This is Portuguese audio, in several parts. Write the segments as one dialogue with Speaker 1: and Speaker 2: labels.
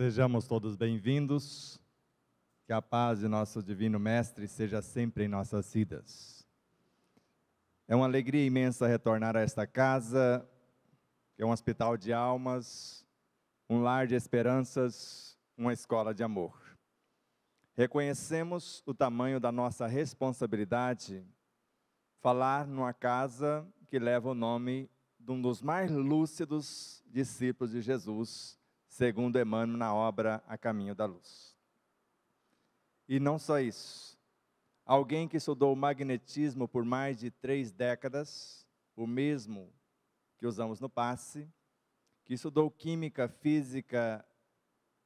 Speaker 1: Sejamos todos bem-vindos. Que a paz de nosso Divino Mestre seja sempre em nossas vidas. É uma alegria imensa retornar a esta casa, que é um hospital de almas, um lar de esperanças, uma escola de amor. Reconhecemos o tamanho da nossa responsabilidade falar numa casa que leva o nome de um dos mais lúcidos discípulos de Jesus, segundo Emmanuel na obra A Caminho da Luz. E não só isso. Alguém que estudou magnetismo por mais de três décadas, o mesmo que usamos no passe, que estudou química, física,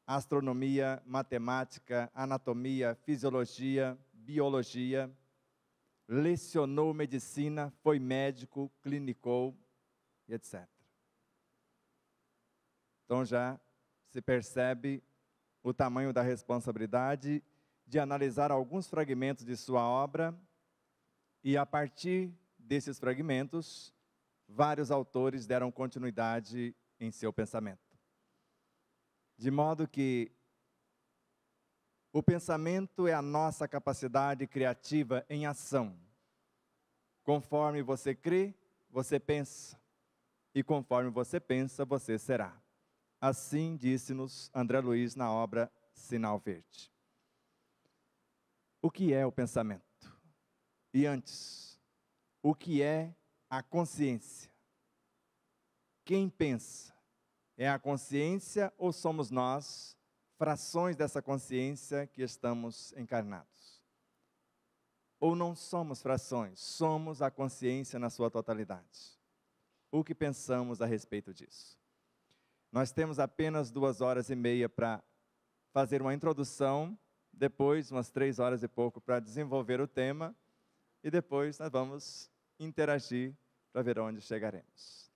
Speaker 1: astronomia, matemática, anatomia, fisiologia, biologia, lecionou medicina, foi médico, clinicou, etc. Então já se percebe o tamanho da responsabilidade de analisar alguns fragmentos de sua obra e, a partir desses fragmentos, vários autores deram continuidade em seu pensamento. De modo que o pensamento é a nossa capacidade criativa em ação. Conforme você crê, você pensa. E conforme você pensa, você será. Assim disse-nos André Luiz na obra Sinal Verde. O que é o pensamento? E antes, o que é a consciência? Quem pensa? É a consciência ou somos nós, frações dessa consciência que estamos encarnados? Ou não somos frações, somos a consciência na sua totalidade? O que pensamos a respeito disso? Nós temos apenas duas horas e meia para fazer uma introdução, depois umas três horas e pouco para desenvolver o tema, e depois nós vamos interagir para ver onde chegaremos.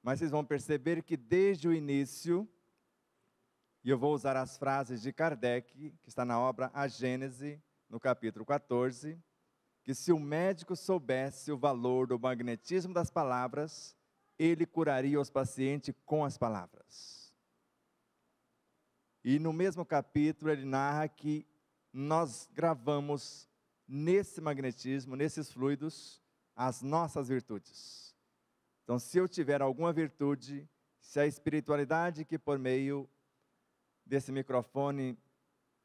Speaker 1: Mas vocês vão perceber que desde o início, e eu vou usar as frases de Kardec, que está na obra A Gênese, no capítulo 14, que se o médico soubesse o valor do magnetismo das palavras, ele curaria os pacientes com as palavras. E no mesmo capítulo ele narra que nós gravamos nesse magnetismo, nesses fluidos, as nossas virtudes. Então, se eu tiver alguma virtude, se a espiritualidade que por meio desse microfone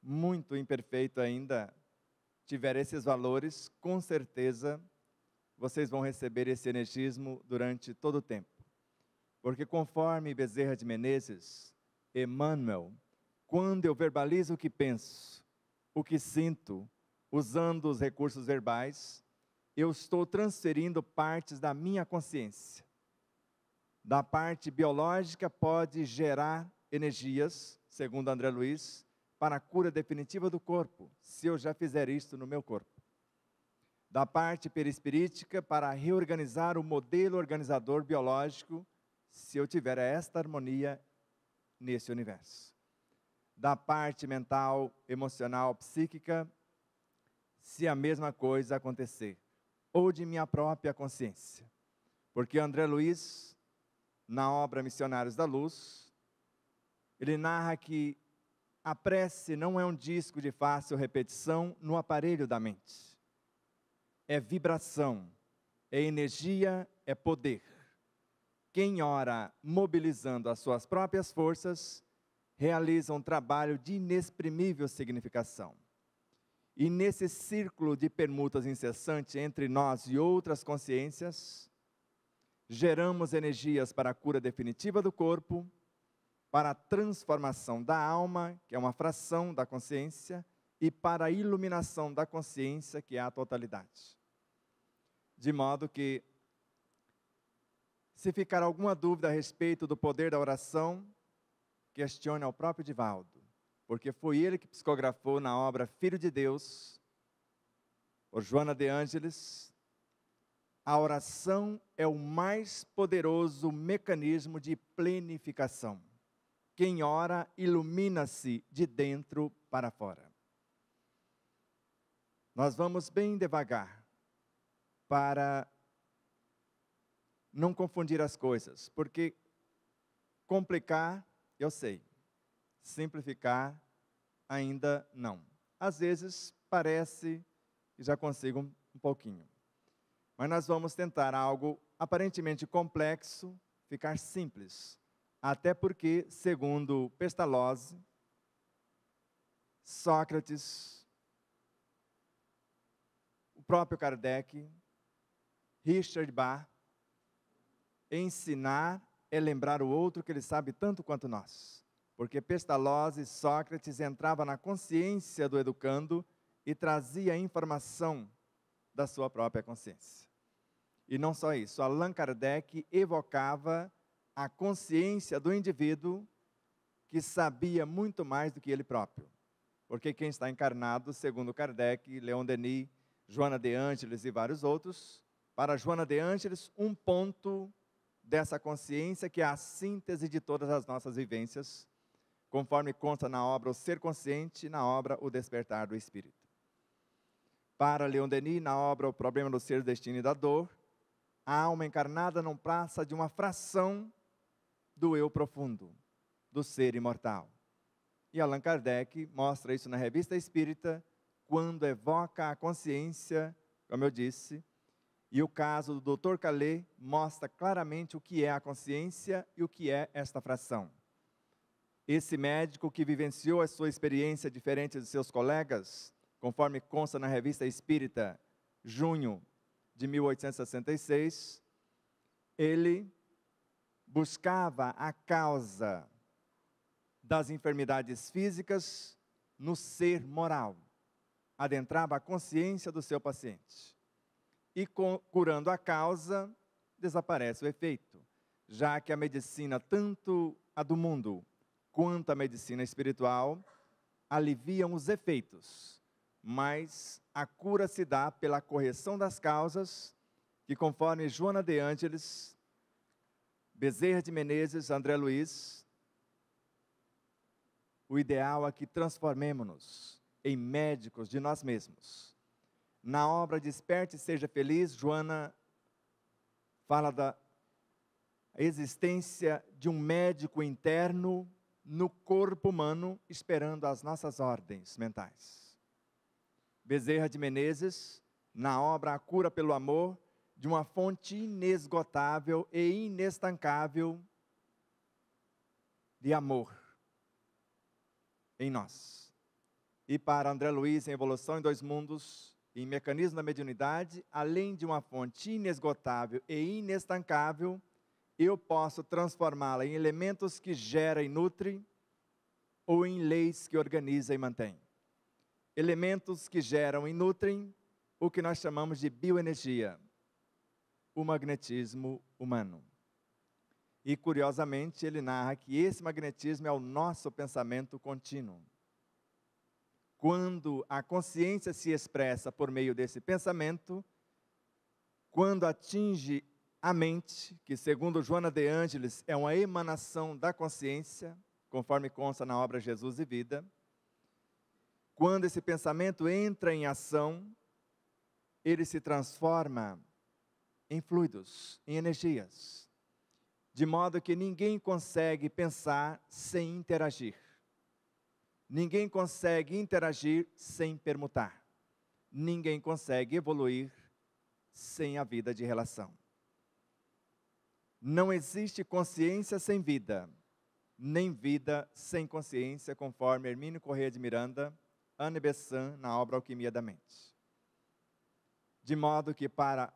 Speaker 1: muito imperfeito ainda tiver esses valores, com certeza vocês vão receber esse energismo durante todo o tempo. Porque conforme Bezerra de Menezes, Emmanuel, quando eu verbalizo o que penso, o que sinto, usando os recursos verbais, eu estou transferindo partes da minha consciência. Da parte biológica pode gerar energias, segundo André Luiz, para a cura definitiva do corpo, se eu já fizer isto no meu corpo da parte perispirítica para reorganizar o modelo organizador biológico, se eu tiver esta harmonia nesse universo. Da parte mental, emocional, psíquica, se a mesma coisa acontecer, ou de minha própria consciência. Porque André Luiz, na obra Missionários da Luz, ele narra que a prece não é um disco de fácil repetição no aparelho da mente é vibração, é energia, é poder. Quem ora mobilizando as suas próprias forças, realiza um trabalho de inexprimível significação. E nesse círculo de permutas incessante entre nós e outras consciências, geramos energias para a cura definitiva do corpo, para a transformação da alma, que é uma fração da consciência, e para a iluminação da consciência, que é a totalidade de modo que, se ficar alguma dúvida a respeito do poder da oração, questione ao próprio Divaldo, porque foi ele que psicografou na obra Filho de Deus, por Joana de Ângeles, a oração é o mais poderoso mecanismo de plenificação. Quem ora ilumina-se de dentro para fora. Nós vamos bem devagar, para não confundir as coisas, porque complicar, eu sei, simplificar, ainda não. Às vezes parece que já consigo um pouquinho. Mas nós vamos tentar algo aparentemente complexo ficar simples. Até porque, segundo Pestalozzi, Sócrates, o próprio Kardec, Richard Barr, ensinar é lembrar o outro que ele sabe tanto quanto nós. Porque Pestalozzi, Sócrates entrava na consciência do educando e trazia a informação da sua própria consciência. E não só isso, Allan Kardec evocava a consciência do indivíduo que sabia muito mais do que ele próprio. Porque quem está encarnado, segundo Kardec, Leon Denis, Joana de Ângeles e vários outros, para Joana de Ângeles, um ponto dessa consciência que é a síntese de todas as nossas vivências, conforme consta na obra O Ser Consciente e na obra O Despertar do Espírito. Para Leon Denis, na obra O Problema do Ser, Destino e da Dor, a alma encarnada não passa de uma fração do eu profundo, do ser imortal. E Allan Kardec mostra isso na Revista Espírita, quando evoca a consciência, como eu disse, e o caso do Dr. Calais mostra claramente o que é a consciência e o que é esta fração. Esse médico que vivenciou a sua experiência diferente de seus colegas, conforme consta na revista Espírita, junho de 1866, ele buscava a causa das enfermidades físicas no ser moral, adentrava a consciência do seu paciente e curando a causa, desaparece o efeito, já que a medicina, tanto a do mundo quanto a medicina espiritual, aliviam os efeitos, mas a cura se dá pela correção das causas, que conforme Joana de Ângeles, Bezerra de Menezes, André Luiz, o ideal é que transformemos-nos em médicos de nós mesmos na obra Desperte e Seja Feliz, Joana fala da existência de um médico interno no corpo humano esperando as nossas ordens mentais. Bezerra de Menezes, na obra A Cura pelo Amor, de uma fonte inesgotável e inestancável de amor em nós. E para André Luiz, em Evolução em Dois Mundos, em Mecanismo da Mediunidade, além de uma fonte inesgotável e inestancável, eu posso transformá-la em elementos que gera e nutre, ou em leis que organiza e mantém. Elementos que geram e nutrem o que nós chamamos de bioenergia, o magnetismo humano. E curiosamente, ele narra que esse magnetismo é o nosso pensamento contínuo quando a consciência se expressa por meio desse pensamento, quando atinge a mente, que segundo Joana de Ângeles é uma emanação da consciência, conforme consta na obra Jesus e Vida, quando esse pensamento entra em ação, ele se transforma em fluidos, em energias, de modo que ninguém consegue pensar sem interagir. Ninguém consegue interagir sem permutar. Ninguém consegue evoluir sem a vida de relação. Não existe consciência sem vida, nem vida sem consciência, conforme Hermínio Corrêa de Miranda, Anne Bessan, na obra Alquimia da Mente. De modo que, para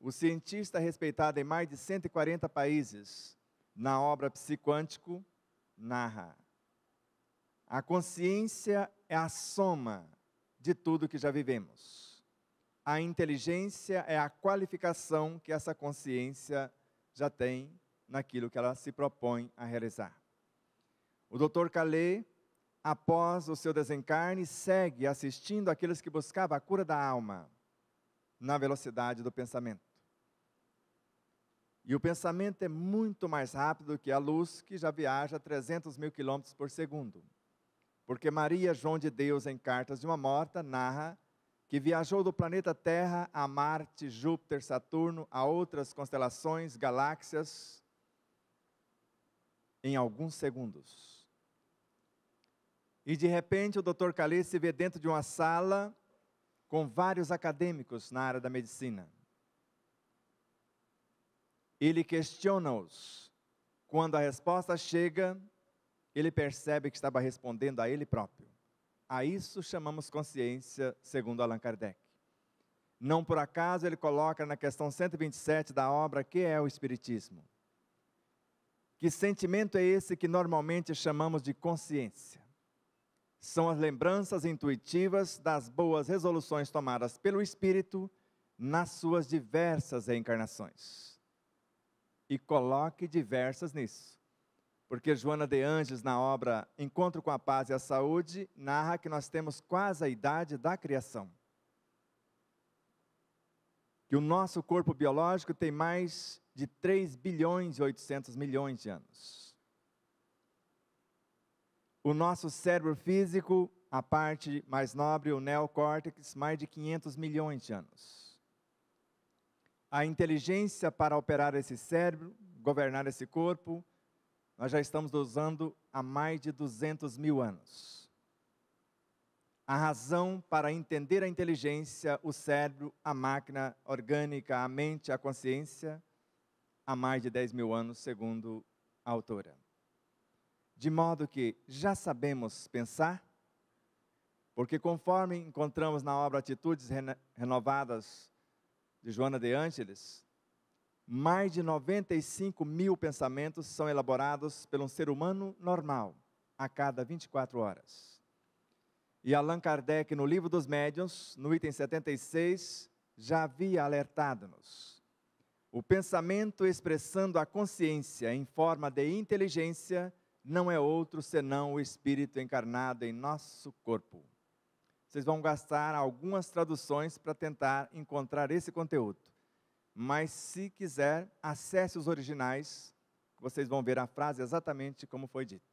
Speaker 1: o cientista respeitado em mais de 140 países, na obra Psicoântico, narra a consciência é a soma de tudo que já vivemos. A inteligência é a qualificação que essa consciência já tem naquilo que ela se propõe a realizar. O Dr. Calais, após o seu desencarne, segue assistindo aqueles que buscavam a cura da alma na velocidade do pensamento. E o pensamento é muito mais rápido que a luz que já viaja 300 mil quilômetros por segundo. Porque Maria, João de Deus, em Cartas de uma Morta, narra que viajou do planeta Terra a Marte, Júpiter, Saturno, a outras constelações, galáxias, em alguns segundos. E de repente o Dr. Calais se vê dentro de uma sala com vários acadêmicos na área da medicina. Ele questiona-os. Quando a resposta chega, ele percebe que estava respondendo a ele próprio. A isso chamamos consciência, segundo Allan Kardec. Não por acaso ele coloca na questão 127 da obra que é o Espiritismo. Que sentimento é esse que normalmente chamamos de consciência? São as lembranças intuitivas das boas resoluções tomadas pelo Espírito nas suas diversas reencarnações. E coloque diversas nisso porque Joana de Anjos, na obra Encontro com a Paz e a Saúde, narra que nós temos quase a idade da criação. Que o nosso corpo biológico tem mais de 3 bilhões e 800 milhões de anos. O nosso cérebro físico, a parte mais nobre, o neocórtex, mais de 500 milhões de anos. A inteligência para operar esse cérebro, governar esse corpo, nós já estamos usando há mais de 200 mil anos. A razão para entender a inteligência, o cérebro, a máquina orgânica, a mente, a consciência, há mais de 10 mil anos, segundo a autora. De modo que já sabemos pensar, porque conforme encontramos na obra Atitudes Renovadas de Joana de Ângeles, mais de 95 mil pensamentos são elaborados pelo um ser humano normal a cada 24 horas. E Allan Kardec, no Livro dos Médiuns, no item 76, já havia alertado-nos. O pensamento expressando a consciência em forma de inteligência não é outro senão o espírito encarnado em nosso corpo. Vocês vão gastar algumas traduções para tentar encontrar esse conteúdo mas se quiser, acesse os originais, vocês vão ver a frase exatamente como foi dita.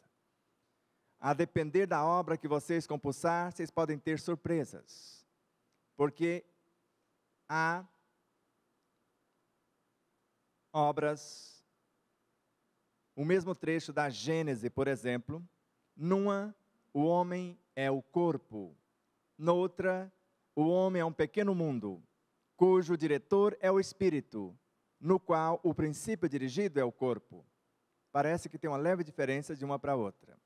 Speaker 1: A depender da obra que vocês compulsar, vocês podem ter surpresas, porque há obras, o mesmo trecho da Gênese, por exemplo, numa o homem é o corpo, noutra o homem é um pequeno mundo, cujo diretor é o espírito, no qual o princípio dirigido é o corpo. Parece que tem uma leve diferença de uma para outra.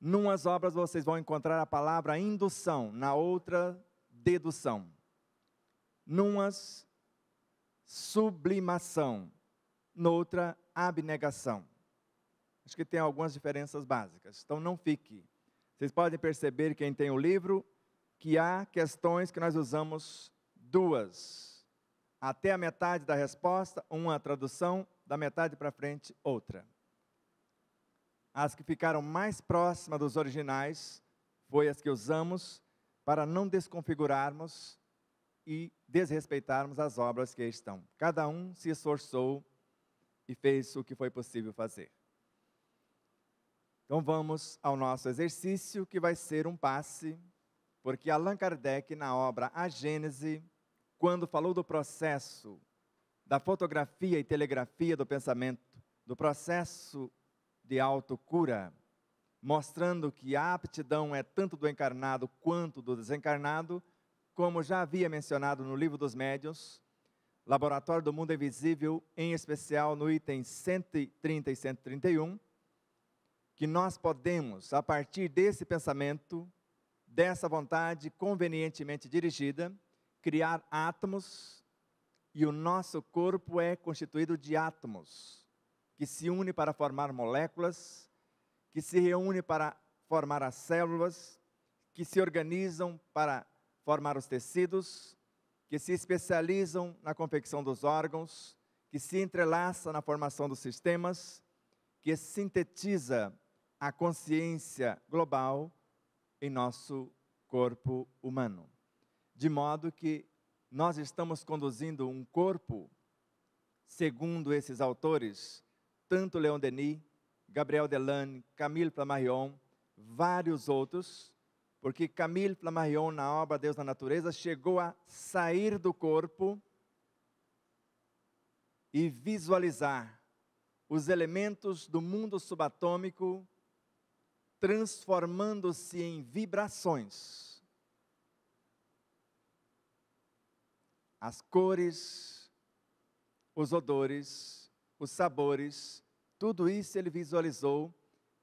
Speaker 1: Numas obras vocês vão encontrar a palavra indução, na outra, dedução. Numas, sublimação, noutra, abnegação. Acho que tem algumas diferenças básicas, então não fique. Vocês podem perceber, quem tem o livro, que há questões que nós usamos duas. Até a metade da resposta, uma tradução, da metade para frente, outra. As que ficaram mais próximas dos originais foi as que usamos para não desconfigurarmos e desrespeitarmos as obras que estão. Cada um se esforçou e fez o que foi possível fazer. Então vamos ao nosso exercício, que vai ser um passe, porque Allan Kardec, na obra A Gênese, quando falou do processo da fotografia e telegrafia do pensamento, do processo de autocura, mostrando que a aptidão é tanto do encarnado quanto do desencarnado, como já havia mencionado no Livro dos Médios, Laboratório do Mundo Invisível, em especial no item 130 e 131, que nós podemos, a partir desse pensamento, dessa vontade convenientemente dirigida, criar átomos e o nosso corpo é constituído de átomos que se une para formar moléculas, que se reúne para formar as células, que se organizam para formar os tecidos, que se especializam na confecção dos órgãos, que se entrelaça na formação dos sistemas, que sintetiza a consciência global em nosso corpo humano de modo que nós estamos conduzindo um corpo, segundo esses autores, tanto Leon Denis, Gabriel Delane, Camille Flammarion, vários outros, porque Camille Flammarion, na obra Deus na Natureza, chegou a sair do corpo e visualizar os elementos do mundo subatômico transformando-se em vibrações as cores, os odores, os sabores, tudo isso ele visualizou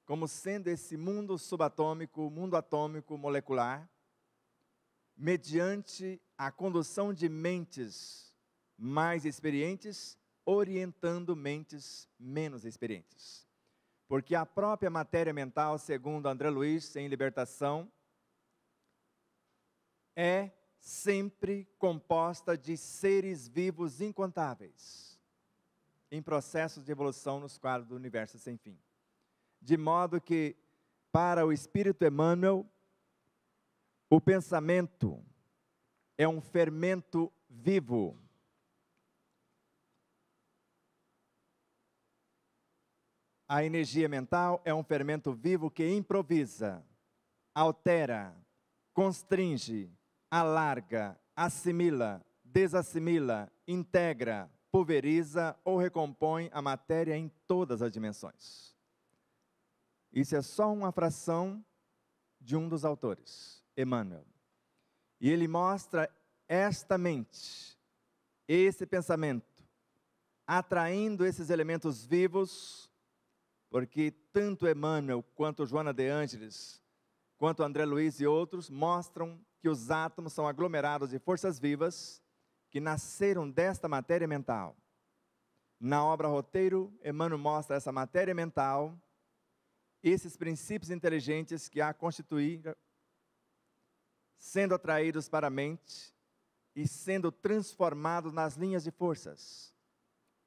Speaker 1: como sendo esse mundo subatômico, mundo atômico molecular, mediante a condução de mentes mais experientes, orientando mentes menos experientes. Porque a própria matéria mental, segundo André Luiz, em Libertação, é sempre composta de seres vivos incontáveis, em processos de evolução nos quadros do universo sem fim. De modo que, para o Espírito Emmanuel, o pensamento é um fermento vivo. A energia mental é um fermento vivo que improvisa, altera, constringe, alarga, assimila, desassimila, integra, pulveriza ou recompõe a matéria em todas as dimensões. Isso é só uma fração de um dos autores, Emmanuel. E ele mostra esta mente, esse pensamento, atraindo esses elementos vivos, porque tanto Emmanuel quanto Joana de Ângeles quanto André Luiz e outros, mostram que os átomos são aglomerados de forças vivas que nasceram desta matéria mental. Na obra Roteiro, Emmanuel mostra essa matéria mental, esses princípios inteligentes que a constituíram, sendo atraídos para a mente e sendo transformados nas linhas de forças,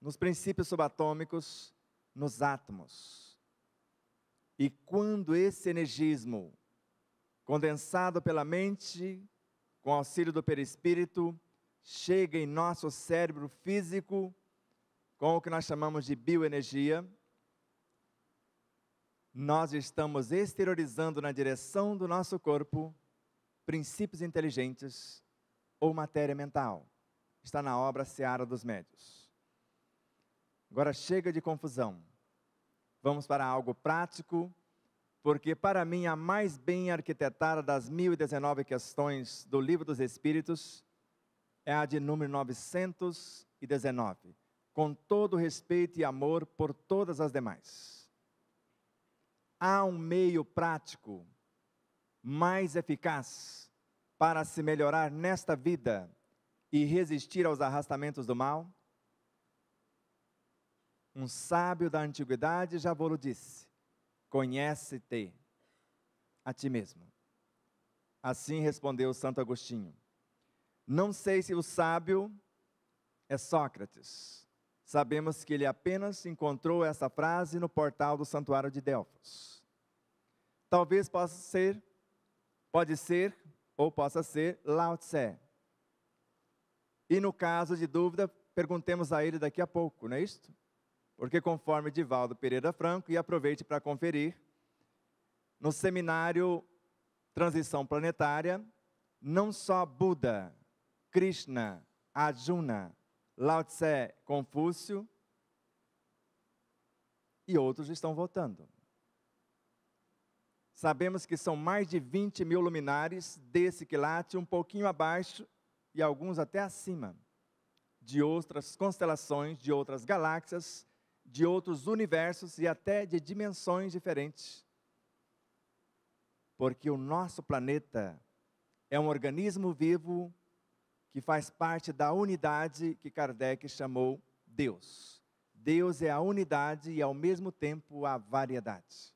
Speaker 1: nos princípios subatômicos, nos átomos. E quando esse energismo condensado pela mente, com auxílio do perispírito, chega em nosso cérebro físico com o que nós chamamos de bioenergia. Nós estamos exteriorizando na direção do nosso corpo princípios inteligentes ou matéria mental. Está na obra Seara dos Médios. Agora chega de confusão. Vamos para algo prático porque para mim a mais bem arquitetada das 1019 questões do Livro dos Espíritos é a de número 919, com todo respeito e amor por todas as demais. Há um meio prático mais eficaz para se melhorar nesta vida e resistir aos arrastamentos do mal? Um sábio da antiguidade já vos disse Conhece-te a ti mesmo. Assim respondeu Santo Agostinho. Não sei se o sábio é Sócrates. Sabemos que ele apenas encontrou essa frase no portal do Santuário de Delfos. Talvez possa ser, pode ser ou possa ser Lao Tse. E no caso de dúvida, perguntemos a ele daqui a pouco, não é isso? porque conforme Divaldo Pereira Franco, e aproveite para conferir, no seminário Transição Planetária, não só Buda, Krishna, Arjuna, Lao Tse, Confúcio e outros estão voltando. Sabemos que são mais de 20 mil luminares desse quilate, um pouquinho abaixo e alguns até acima, de outras constelações, de outras galáxias, de outros universos e até de dimensões diferentes. Porque o nosso planeta é um organismo vivo que faz parte da unidade que Kardec chamou Deus. Deus é a unidade e, ao mesmo tempo, a variedade.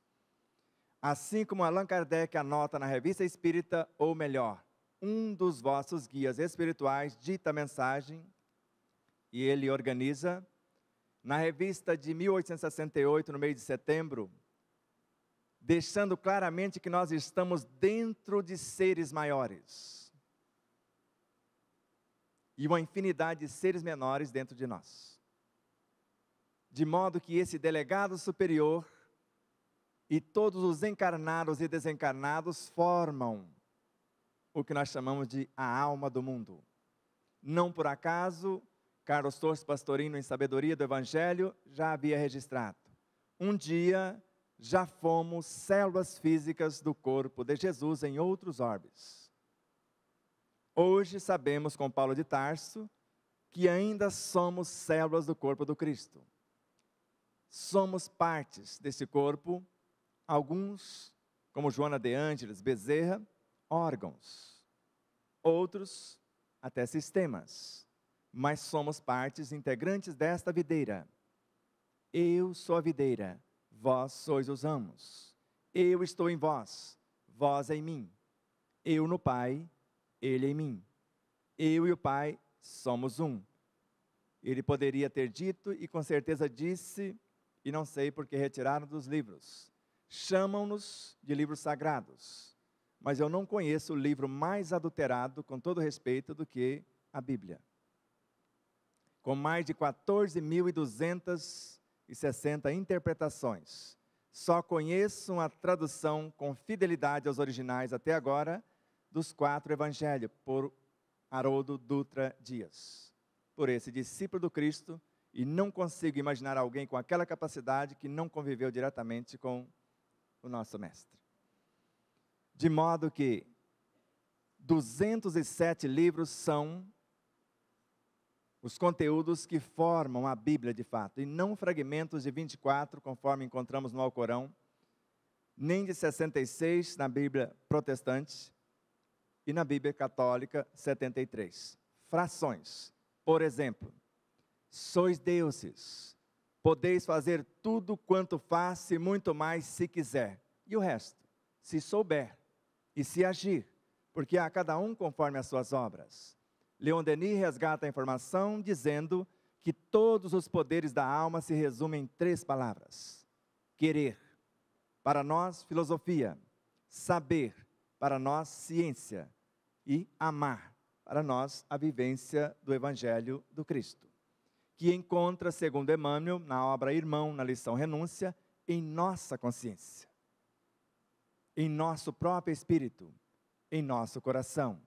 Speaker 1: Assim como Allan Kardec anota na Revista Espírita, ou melhor, um dos vossos guias espirituais dita a mensagem e ele organiza na revista de 1868, no mês de setembro, deixando claramente que nós estamos dentro de seres maiores e uma infinidade de seres menores dentro de nós. De modo que esse delegado superior e todos os encarnados e desencarnados formam o que nós chamamos de a alma do mundo. Não por acaso, Carlos Torres Pastorino, em Sabedoria do Evangelho, já havia registrado. Um dia já fomos células físicas do corpo de Jesus em outros orbes. Hoje sabemos com Paulo de Tarso que ainda somos células do corpo do Cristo. Somos partes desse corpo, alguns, como Joana de Ângeles Bezerra, órgãos, outros até sistemas mas somos partes integrantes desta videira. Eu sou a videira, vós sois os amos. Eu estou em vós, vós em mim. Eu no Pai, ele em mim. Eu e o Pai somos um. Ele poderia ter dito e com certeza disse, e não sei porque retiraram dos livros. Chamam-nos de livros sagrados, mas eu não conheço o livro mais adulterado, com todo respeito, do que a Bíblia com mais de 14.260 interpretações. Só conheço uma tradução com fidelidade aos originais até agora dos quatro evangelhos, por Haroldo Dutra Dias. Por esse discípulo do Cristo, e não consigo imaginar alguém com aquela capacidade que não conviveu diretamente com o nosso Mestre. De modo que 207 livros são os conteúdos que formam a Bíblia de fato, e não fragmentos de 24, conforme encontramos no Alcorão, nem de 66 na Bíblia protestante e na Bíblia católica 73. Frações. Por exemplo, sois deuses, podeis fazer tudo quanto faz e muito mais se quiser. E o resto, se souber e se agir, porque a cada um conforme as suas obras. Leon Denis resgata a informação dizendo que todos os poderes da alma se resumem em três palavras: querer. Para nós, filosofia. Saber. Para nós, ciência. E amar. Para nós, a vivência do Evangelho do Cristo. Que encontra, segundo Emmanuel, na obra Irmão, na lição Renúncia, em nossa consciência, em nosso próprio espírito, em nosso coração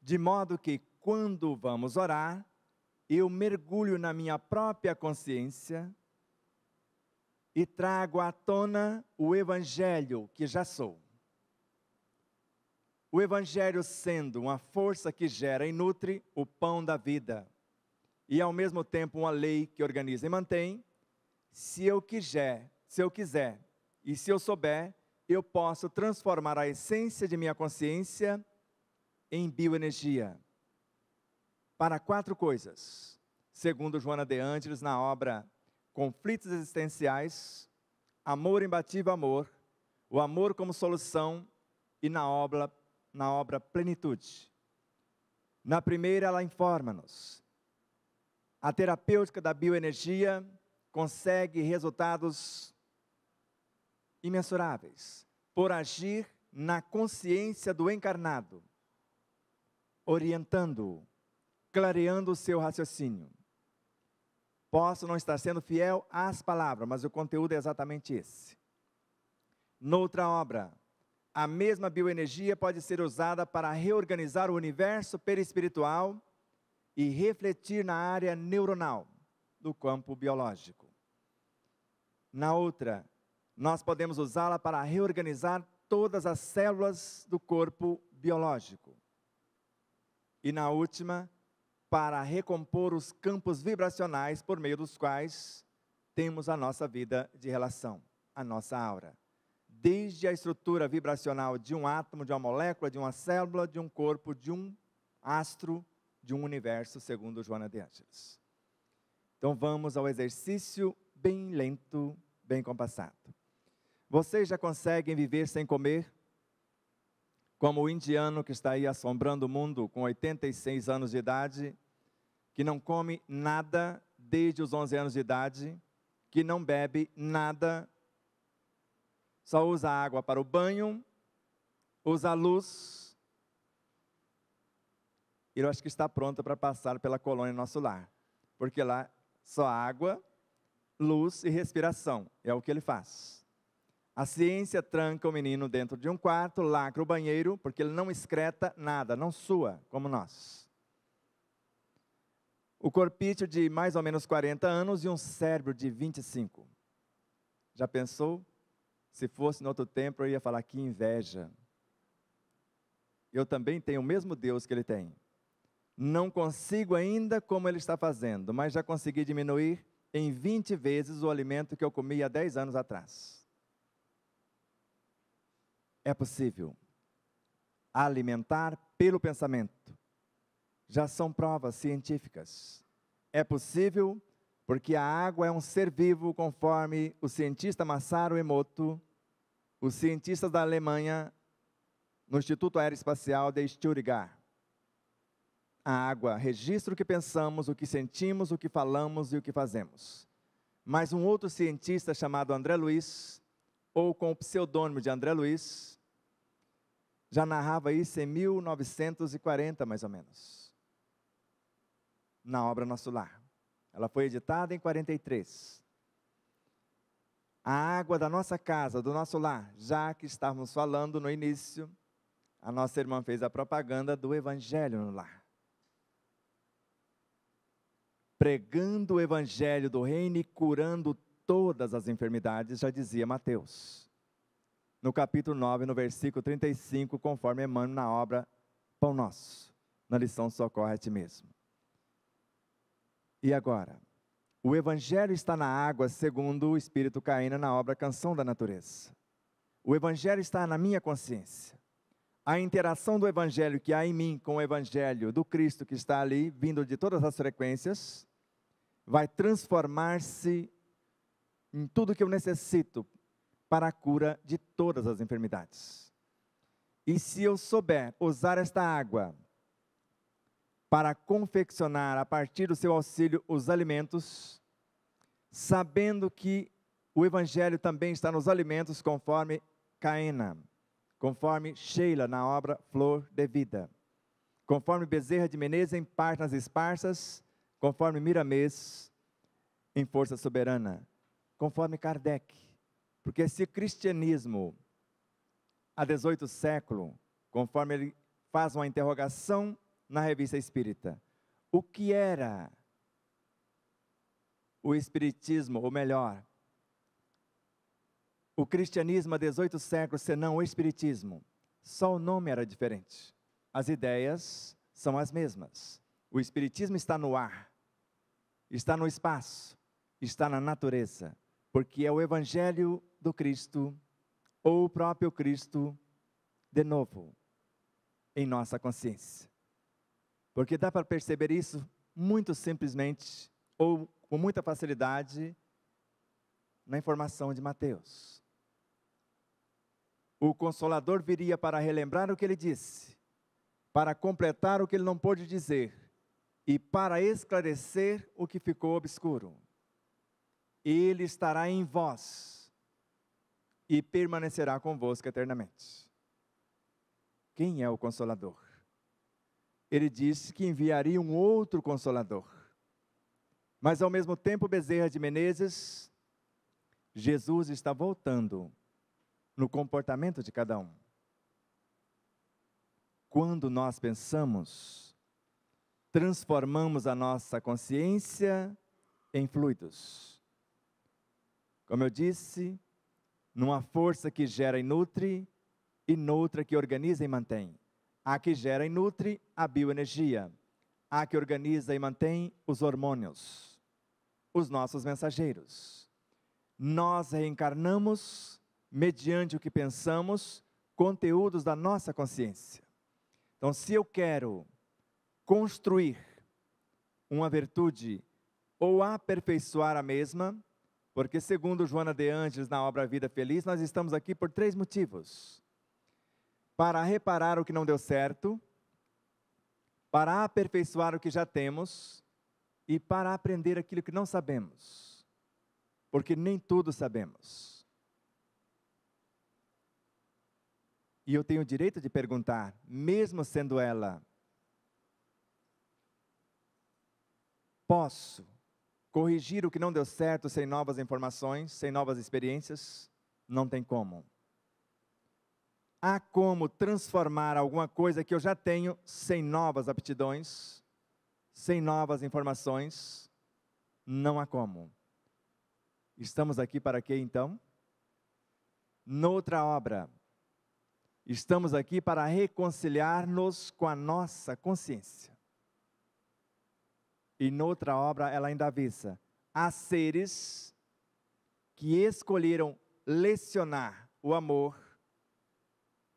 Speaker 1: de modo que quando vamos orar, eu mergulho na minha própria consciência e trago à tona o Evangelho que já sou. O Evangelho sendo uma força que gera e nutre o pão da vida, e ao mesmo tempo uma lei que organiza e mantém, se eu quiser, se eu quiser, e se eu souber, eu posso transformar a essência de minha consciência em bioenergia para quatro coisas, segundo Joana de Ângeles, na obra Conflitos Existenciais, Amor Imbatível Amor, O Amor como Solução e na obra, na obra Plenitude. Na primeira, ela informa-nos. A terapêutica da bioenergia consegue resultados imensuráveis por agir na consciência do encarnado orientando-o, clareando o seu raciocínio. Posso não estar sendo fiel às palavras, mas o conteúdo é exatamente esse. Noutra obra, a mesma bioenergia pode ser usada para reorganizar o universo perispiritual e refletir na área neuronal do campo biológico. Na outra, nós podemos usá-la para reorganizar todas as células do corpo biológico. E na última, para recompor os campos vibracionais por meio dos quais temos a nossa vida de relação, a nossa aura. Desde a estrutura vibracional de um átomo, de uma molécula, de uma célula, de um corpo, de um astro, de um universo, segundo Joana de Ângeles. Então vamos ao exercício bem lento, bem compassado. Vocês já conseguem viver sem comer? como o indiano que está aí assombrando o mundo com 86 anos de idade, que não come nada desde os 11 anos de idade, que não bebe nada, só usa água para o banho, usa luz. E eu acho que está pronta para passar pela colônia nosso lar, porque lá só água, luz e respiração é o que ele faz. A ciência tranca o menino dentro de um quarto, lacra o banheiro, porque ele não excreta nada, não sua, como nós. O corpício de mais ou menos 40 anos e um cérebro de 25. Já pensou? Se fosse no outro tempo, eu ia falar que inveja. Eu também tenho o mesmo Deus que ele tem. Não consigo ainda como ele está fazendo, mas já consegui diminuir em 20 vezes o alimento que eu comia há 10 anos atrás é possível alimentar pelo pensamento. Já são provas científicas. É possível porque a água é um ser vivo, conforme o cientista Masaru Emoto, os cientistas da Alemanha, no Instituto Aeroespacial de Stuttgart. A água registra o que pensamos, o que sentimos, o que falamos e o que fazemos. Mas um outro cientista chamado André Luiz, ou com o pseudônimo de André Luiz, já narrava isso em 1940, mais ou menos, na obra Nosso Lar. Ela foi editada em 43. A água da nossa casa, do nosso lar, já que estávamos falando no início, a nossa irmã fez a propaganda do Evangelho no lar. Pregando o Evangelho do Reino e curando todas as enfermidades, já dizia Mateus no capítulo 9, no versículo 35, conforme Emmanuel na obra Pão Nosso, na lição Socorre a Ti Mesmo. E agora? O Evangelho está na água, segundo o Espírito Caína na obra Canção da Natureza. O Evangelho está na minha consciência. A interação do Evangelho que há em mim com o Evangelho do Cristo que está ali, vindo de todas as frequências, vai transformar-se em tudo que eu necessito para a cura de todas as enfermidades. E se eu souber usar esta água para confeccionar a partir do seu auxílio os alimentos, sabendo que o evangelho também está nos alimentos, conforme Caena, conforme Sheila na obra Flor de Vida, conforme Bezerra de Menezes em Partas Esparsas, conforme Miramês em Força Soberana, conforme Kardec porque se o cristianismo, há 18 séculos, conforme ele faz uma interrogação na revista espírita, o que era o espiritismo, ou melhor, o cristianismo há 18 séculos, senão o espiritismo? Só o nome era diferente. As ideias são as mesmas. O espiritismo está no ar, está no espaço, está na natureza, porque é o evangelho do Cristo, ou o próprio Cristo, de novo, em nossa consciência. Porque dá para perceber isso muito simplesmente, ou com muita facilidade, na informação de Mateus. O Consolador viria para relembrar o que ele disse, para completar o que ele não pôde dizer e para esclarecer o que ficou obscuro. Ele estará em vós e permanecerá convosco eternamente. Quem é o Consolador? Ele disse que enviaria um outro Consolador. Mas ao mesmo tempo, Bezerra de Menezes, Jesus está voltando no comportamento de cada um. Quando nós pensamos, transformamos a nossa consciência em fluidos. Como eu disse, numa força que gera e nutre, e noutra que organiza e mantém. A que gera e nutre a bioenergia. A que organiza e mantém os hormônios, os nossos mensageiros. Nós reencarnamos mediante o que pensamos, conteúdos da nossa consciência. Então, se eu quero construir uma virtude ou aperfeiçoar a mesma, porque, segundo Joana de Anjos, na obra Vida Feliz, nós estamos aqui por três motivos: para reparar o que não deu certo, para aperfeiçoar o que já temos e para aprender aquilo que não sabemos. Porque nem tudo sabemos. E eu tenho o direito de perguntar, mesmo sendo ela. Posso Corrigir o que não deu certo sem novas informações, sem novas experiências, não tem como. Há como transformar alguma coisa que eu já tenho sem novas aptidões, sem novas informações? Não há como. Estamos aqui para quê então? Noutra obra. Estamos aqui para reconciliar-nos com a nossa consciência. E noutra obra ela ainda avisa: há seres que escolheram lecionar o amor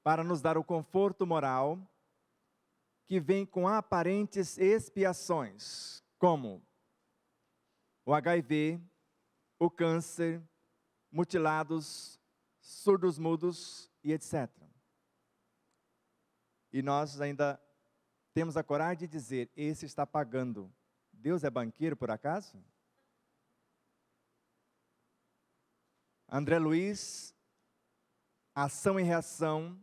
Speaker 1: para nos dar o conforto moral que vem com aparentes expiações, como o HIV, o câncer, mutilados, surdos mudos e etc. E nós ainda temos a coragem de dizer: esse está pagando Deus é banqueiro por acaso? André Luiz, ação e reação,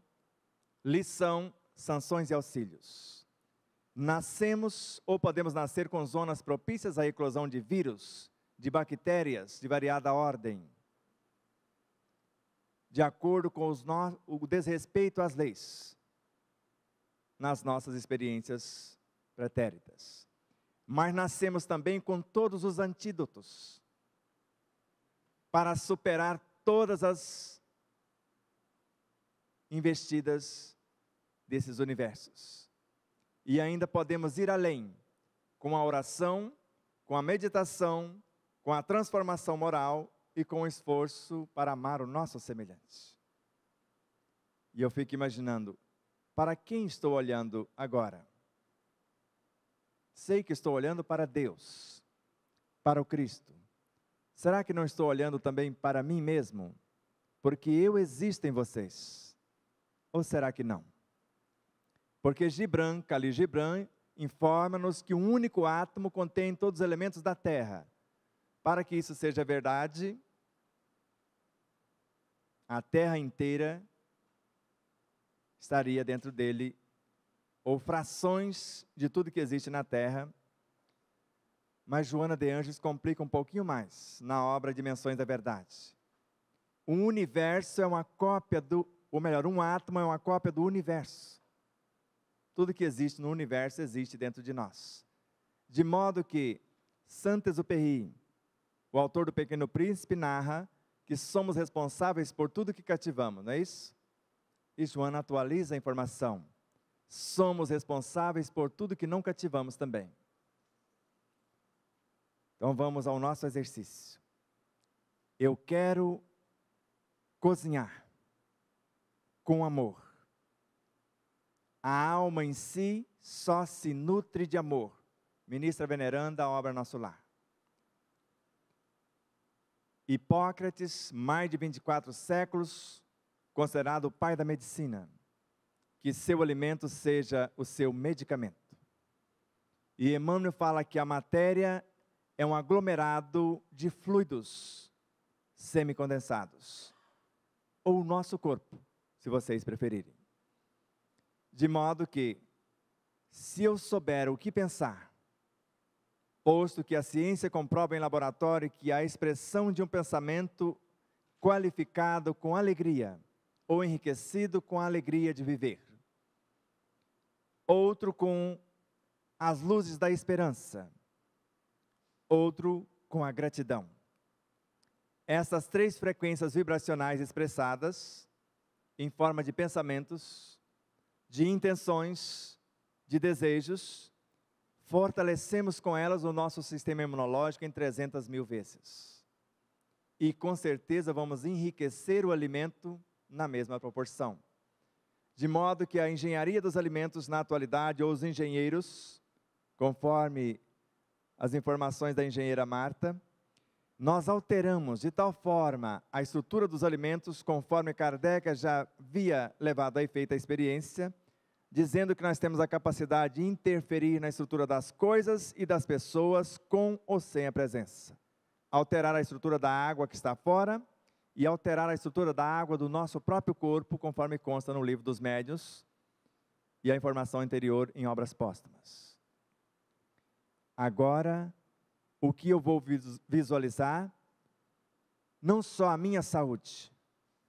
Speaker 1: lição, sanções e auxílios. Nascemos ou podemos nascer com zonas propícias à eclosão de vírus, de bactérias de variada ordem, de acordo com no... o desrespeito às leis, nas nossas experiências pretéritas mas nascemos também com todos os antídotos para superar todas as investidas desses universos. E ainda podemos ir além com a oração, com a meditação, com a transformação moral e com o esforço para amar o nosso semelhante. E eu fico imaginando, para quem estou olhando agora? Sei que estou olhando para Deus, para o Cristo. Será que não estou olhando também para mim mesmo? Porque eu existo em vocês. Ou será que não? Porque Gibran, Khalil Gibran, informa-nos que um único átomo contém todos os elementos da Terra. Para que isso seja verdade, a Terra inteira estaria dentro dele ou frações de tudo que existe na terra. Mas Joana de Anjos complica um pouquinho mais na obra Dimensões da Verdade. O universo é uma cópia do, ou melhor, um átomo é uma cópia do universo. Tudo que existe no universo existe dentro de nós. De modo que Saint-Exupéry, o autor do Pequeno Príncipe, narra que somos responsáveis por tudo que cativamos, não é isso? E Joana atualiza a informação somos responsáveis por tudo que não cativamos também. Então vamos ao nosso exercício. Eu quero cozinhar com amor. A alma em si só se nutre de amor. Ministra veneranda, obra Nosso Lar. Hipócrates, mais de 24 séculos, considerado o pai da medicina que seu alimento seja o seu medicamento. E Emmanuel fala que a matéria é um aglomerado de fluidos semicondensados, ou o nosso corpo, se vocês preferirem. De modo que, se eu souber o que pensar, posto que a ciência comprova em laboratório que a expressão de um pensamento qualificado com alegria, ou enriquecido com a alegria de viver, outro com as luzes da esperança, outro com a gratidão. Essas três frequências vibracionais expressadas em forma de pensamentos, de intenções, de desejos, fortalecemos com elas o nosso sistema imunológico em 300 mil vezes. E com certeza vamos enriquecer o alimento na mesma proporção de modo que a engenharia dos alimentos na atualidade, ou os engenheiros, conforme as informações da engenheira Marta, nós alteramos de tal forma a estrutura dos alimentos, conforme Kardec já havia levado a efeito a experiência, dizendo que nós temos a capacidade de interferir na estrutura das coisas e das pessoas com ou sem a presença. Alterar a estrutura da água que está fora, e alterar a estrutura da água do nosso próprio corpo, conforme consta no livro dos médios, e a informação anterior em obras póstumas. Agora, o que eu vou visualizar? Não só a minha saúde,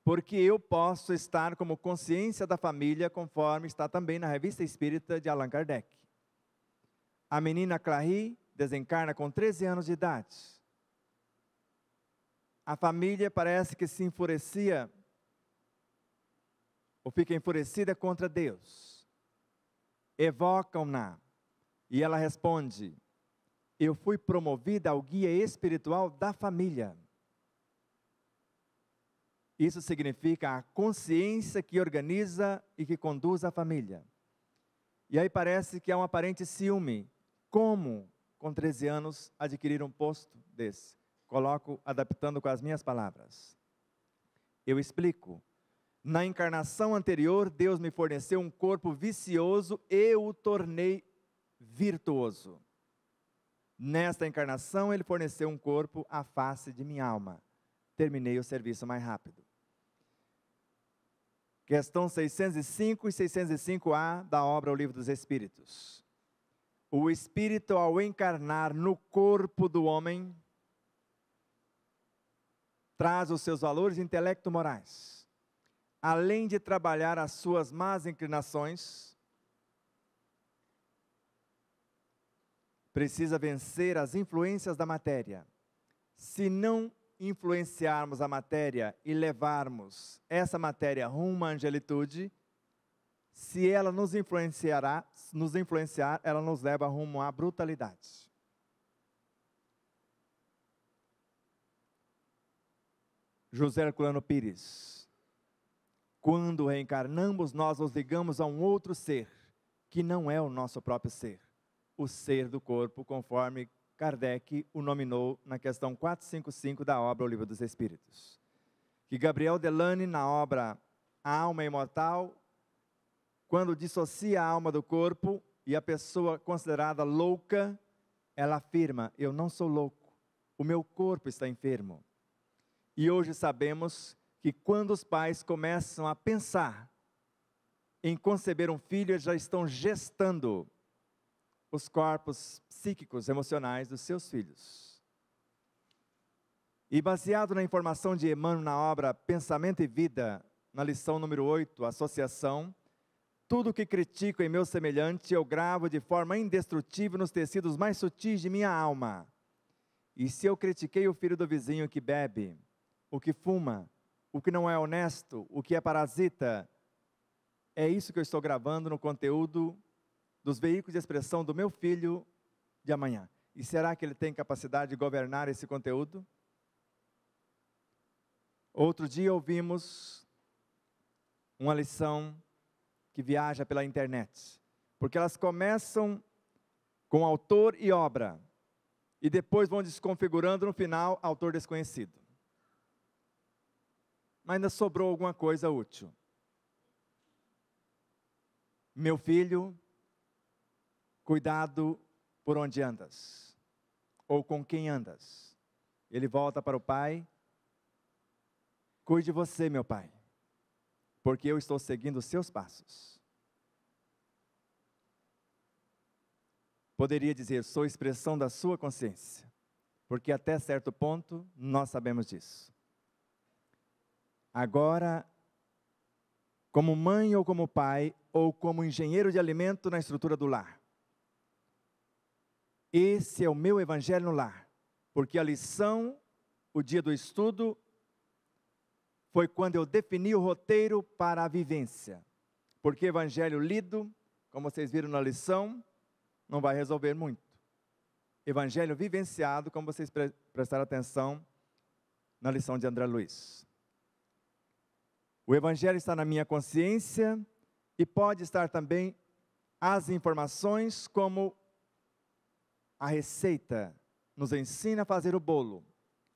Speaker 1: porque eu posso estar como consciência da família, conforme está também na revista espírita de Allan Kardec. A menina Clary desencarna com 13 anos de idade a família parece que se enfurecia ou fica enfurecida contra Deus. Evocam-na e ela responde: Eu fui promovida ao guia espiritual da família. Isso significa a consciência que organiza e que conduz a família. E aí parece que há um aparente ciúme. Como, com 13 anos, adquirir um posto desse? coloco adaptando com as minhas palavras. Eu explico. Na encarnação anterior, Deus me forneceu um corpo vicioso e o tornei virtuoso. Nesta encarnação, Ele forneceu um corpo à face de minha alma. Terminei o serviço mais rápido. Questão 605 e 605A da obra O Livro dos Espíritos. O espírito, ao encarnar no corpo do homem, traz os seus valores intelecto-morais. Além de trabalhar as suas más inclinações, precisa vencer as influências da matéria. Se não influenciarmos a matéria e levarmos essa matéria rumo à angelitude, se ela nos influenciará, nos influenciar, ela nos leva rumo à brutalidade. José Herculano Pires. Quando reencarnamos, nós nos ligamos a um outro ser, que não é o nosso próprio ser, o ser do corpo, conforme Kardec o nominou na questão 455 da obra O Livro dos Espíritos. Que Gabriel Delane, na obra A Alma Imortal, quando dissocia a alma do corpo e a pessoa considerada louca, ela afirma: Eu não sou louco, o meu corpo está enfermo. E hoje sabemos que quando os pais começam a pensar em conceber um filho, eles já estão gestando os corpos psíquicos, emocionais dos seus filhos. E baseado na informação de Emmanuel na obra Pensamento e Vida, na lição número 8, Associação, tudo que critico em meu semelhante eu gravo de forma indestrutível nos tecidos mais sutis de minha alma. E se eu critiquei o filho do vizinho que bebe, o que fuma, o que não é honesto, o que é parasita. É isso que eu estou gravando no conteúdo dos veículos de expressão do meu filho de amanhã. E será que ele tem capacidade de governar esse conteúdo? Outro dia ouvimos uma lição que viaja pela internet, porque elas começam com autor e obra, e depois vão desconfigurando no final autor desconhecido mas ainda sobrou alguma coisa útil. Meu filho, cuidado por onde andas, ou com quem andas. Ele volta para o pai. Cuide você, meu pai, porque eu estou seguindo os seus passos. Poderia dizer, sou expressão da sua consciência, porque até certo ponto nós sabemos disso. Agora, como mãe ou como pai, ou como engenheiro de alimento na estrutura do lar. Esse é o meu evangelho no lar, porque a lição, o dia do estudo, foi quando eu defini o roteiro para a vivência. Porque evangelho lido, como vocês viram na lição, não vai resolver muito. Evangelho vivenciado, como vocês prestaram atenção na lição de André Luiz. O Evangelho está na minha consciência e pode estar também as informações como a receita nos ensina a fazer o bolo,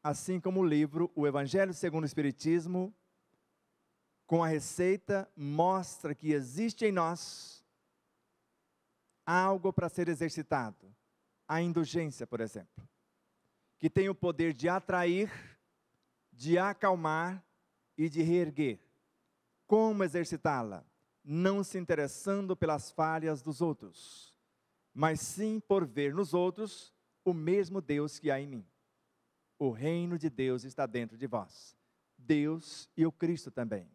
Speaker 1: assim como o livro O Evangelho segundo o Espiritismo, com a receita, mostra que existe em nós algo para ser exercitado. A indulgência, por exemplo, que tem o poder de atrair, de acalmar e de reerguer. Como exercitá-la? Não se interessando pelas falhas dos outros, mas sim por ver nos outros o mesmo Deus que há em mim. O reino de Deus está dentro de vós. Deus e o Cristo também.